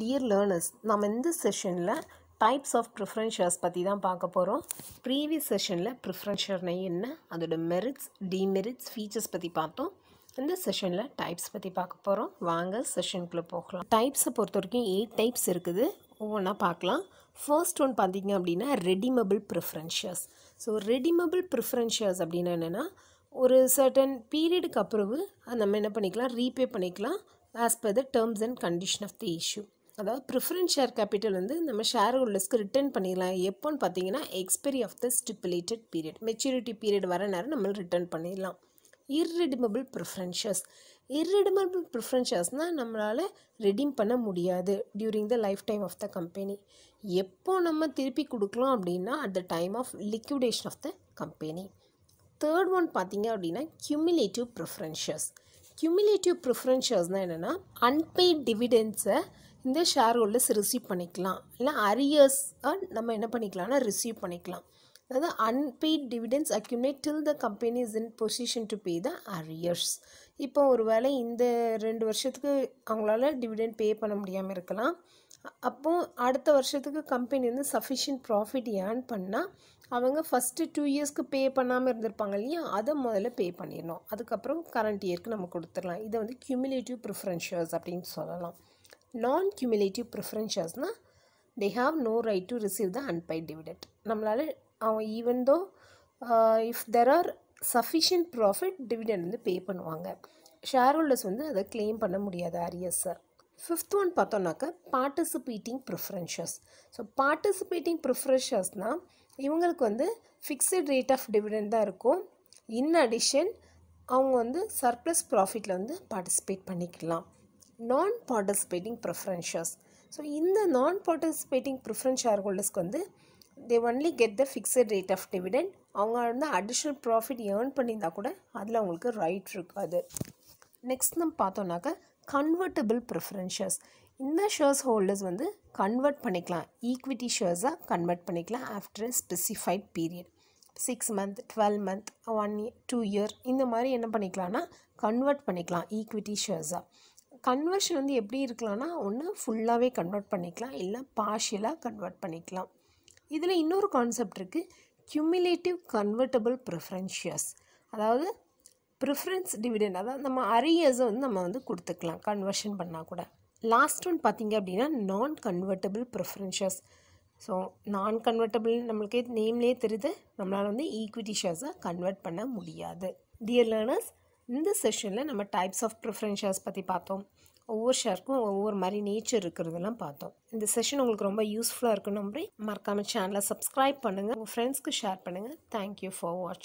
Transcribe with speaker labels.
Speaker 1: dear learners நம்ம இந்த செஷனில் டைப்ஸ் ஆஃப் ப்ரிஃபரன்ஸ் பற்றி தான் பார்க்க போகிறோம் ப்ரீவியஸ் செஷனில் ப்ரிஃபரன்ஸ் என்ன அதோட மெரிட்ஸ் டிமெரிட்ஸ் ஃபீச்சர்ஸ் பற்றி பார்த்தோம் இந்த செஷனில் டைப்ஸ் பற்றி பார்க்க போகிறோம் வாங்க செஷனுக்குள்ளே போகலாம் டைப்ஸை பொறுத்த வரைக்கும் எயிட் டைப்ஸ் இருக்குது ஒவ்வொன்றா பார்க்கலாம் ஃபர்ஸ்ட் ஒன் பார்த்திங்க அப்படின்னா redeemable preference so redeemable preference அப்படின்னா என்னென்னா ஒரு சர்டன் பீரியடுக்கு அப்புறவு நம்ம என்ன பண்ணிக்கலாம் ரீபே பண்ணிக்கலாம் as per the terms and condition of the issue அதாவது ப்ரிஃபரன்ஸ் ஷேர் கேபிட்டல் வந்து நம்ம ஷேர் ஹோல்டர்ஸ்க்கு ரிட்டர்ன் பண்ணிடலாம் எப்போன்னு பார்த்தீங்கன்னா expiry of the stipulated period maturity period வர நேரம் நம்ம ரிட்டர்ன் பண்ணிடலாம் இர்ரிடிமபிள் ப்ரிஃபரன்ஷஸ் இர்ரிடிமபிள் ப்ரிஃபரன்ஷஸ்னால் நம்மளால் ரெடீம் பண்ண முடியாது during the lifetime of the company எப்போ நம்ம திருப்பி கொடுக்கலாம் அப்படின்னா at the time of liquidation of the company third one பார்த்தீங்க அப்படின்னா கியூமிலேட்டிவ் ப்ரிஃபரன்ஷஸ் கியூமிலேட்டிவ் ப்ரிஃபரன்ஷஸ்னால் என்னென்னா அன்பெய்ட் டிவிடென்ஸை இந்த ஷேர் ஹோல்டர்ஸ் ரிசீவ் பண்ணிக்கலாம் இல்லை அரியர்ஸ் நம்ம என்ன பண்ணிக்கலாம்னா ரிசீவ் பண்ணிக்கலாம் அதாவது unpaid dividends accumulate till the company is in position to pay the arrears இப்போ ஒரு வேளை இந்த ரெண்டு வருஷத்துக்கு அவங்களால டிவிடெண்ட் பே பண்ண முடியாமல் இருக்கலாம் அப்போது அடுத்த வருஷத்துக்கு கம்பெனி வந்து சஃபிஷியன்ட் ப்ராஃபிட் ஏர்ன் பண்ணால் அவங்க ஃபஸ்ட்டு டூ இயர்ஸ்க்கு பே பண்ணாமல் இருந்திருப்பாங்க இல்லையா அதை முதல்ல பே பண்ணிடணும் அதுக்கப்புறம் கரண்ட் இயருக்கு நம்ம கொடுத்துடலாம் இதை வந்து கியூமிலேட்டிவ் ப்ரிஃபரன்ஷியர்ஸ் அப்படின்னு சொல்லலாம் நான்-cumulative preferentialsனால் they have no right to receive the unpaid dividend நம்மளால் அவங்க even though if uh, there are sufficient profit dividend வந்து பே பண்ணுவாங்க ஷேர் ஹோல்டர்ஸ் வந்து அதை claim பண்ண முடியாது அரியஸ் சார் ஃபிஃப்த் ஒன் பார்த்தோம்னாக்கா பார்ட்டிசிபேட்டிங் ப்ரிஃபரன்ஷஸ் ஸோ participating ப்ரிஃபரன்ஷஸ்னால் இவங்களுக்கு வந்து fixed ரேட் ஆஃப் dividend தான் இருக்கும் இன் அடிஷன் அவங்க வந்து சர்ப்ளஸ் ப்ராஃபிட்டில் வந்து பார்ட்டிசிபேட் பண்ணிக்கலாம் நான் பார்ட்டிசிபேட்டிங் ப்ரிஃபரன்ஷியஸ் ஸோ இந்த நான் பார்ட்டிசிபேட்டிங் ப்ரிஃபரன்ஸ் ஷேர் ஹோல்டர்ஸ்க்கு வந்து they only get the fixed rate of dividend அவங்க வந்து அடிஷ்னல் ப்ராஃபிட் ஏர்ன் பண்ணியிருந்தா கூட அதில் அவங்களுக்கு ரைட் இருக்காது நெக்ஸ்ட் நம்ம பார்த்தோன்னாக்கா கன்வெர்ட்டபிள் ப்ரிஃபரன்ஷியஸ் இந்த ஷேர்ஸ் ஹோல்டர்ஸ் வந்து கன்வெர்ட் பண்ணிக்கலாம் ஈக்விட்டி ஷேர்ஸாக கன்வெர்ட் பண்ணிக்கலாம் after specified period six month twelve month one year two year இந்த மாதிரி என்ன பண்ணிக்கலாம்னா கன்வெர்ட் பண்ணிக்கலாம் ஈக்விட்டி ஷேர்ஸாக கன்வர்ஷன் வந்து எப்படி இருக்கலாம்னா ஒன்று ஃபுல்லாகவே கன்வெர்ட் பண்ணிக்கலாம் இல்லை பார்ஷியலாக கன்வெர்ட் பண்ணிக்கலாம் இதில் இன்னொரு கான்செப்ட் இருக்குது கியூமிலேட்டிவ் கன்வெர்ட்டபிள் ப்ரிஃபரன்ஷியஸ் அதாவது ப்ரிஃபரன்ஸ் டிவிடெண்ட் அதாவது நம்ம அரியர்ஸை வந்து நம்ம வந்து கொடுத்துக்கலாம் கன்வர்ஷன் பண்ணால் கூட லாஸ்ட் ஒன் பார்த்திங்க அப்படின்னா நான் கன்வெர்ட்டபிள் ப்ரிஃபரன்ஷியஸ் ஸோ நான் கன்வெர்ட்டபிள் நம்மளுக்கே நேம்லேயே தெரியுது நம்மளால் வந்து ஈக்விட்டி ஷேர்ஸை கன்வெர்ட் பண்ண முடியாது டியர் லேர்னர்ஸ் இந்த செஷனில் நம்ம டைப்ஸ் ஆஃப் ப்ரிஃபரன்ஸ் பற்றி பார்த்தோம் ஒவ்வொரு ஷேருக்கும் ஒவ்வொரு மாதிரி நேச்சர் இருக்கிறதெல்லாம் பார்த்தோம் இந்த செஷன் உங்களுக்கு ரொம்ப யூஸ்ஃபுல்லாக இருக்குன்னு நம்பி மறக்காமல் சேனலை சப்ஸ்கிரைப் பண்ணுங்கள் உங்கள் ஃப்ரெண்ட்ஸ்க்கு ஷேர் பண்ணுங்கள் தேங்க்யூ ஃபார் வாட்சிங்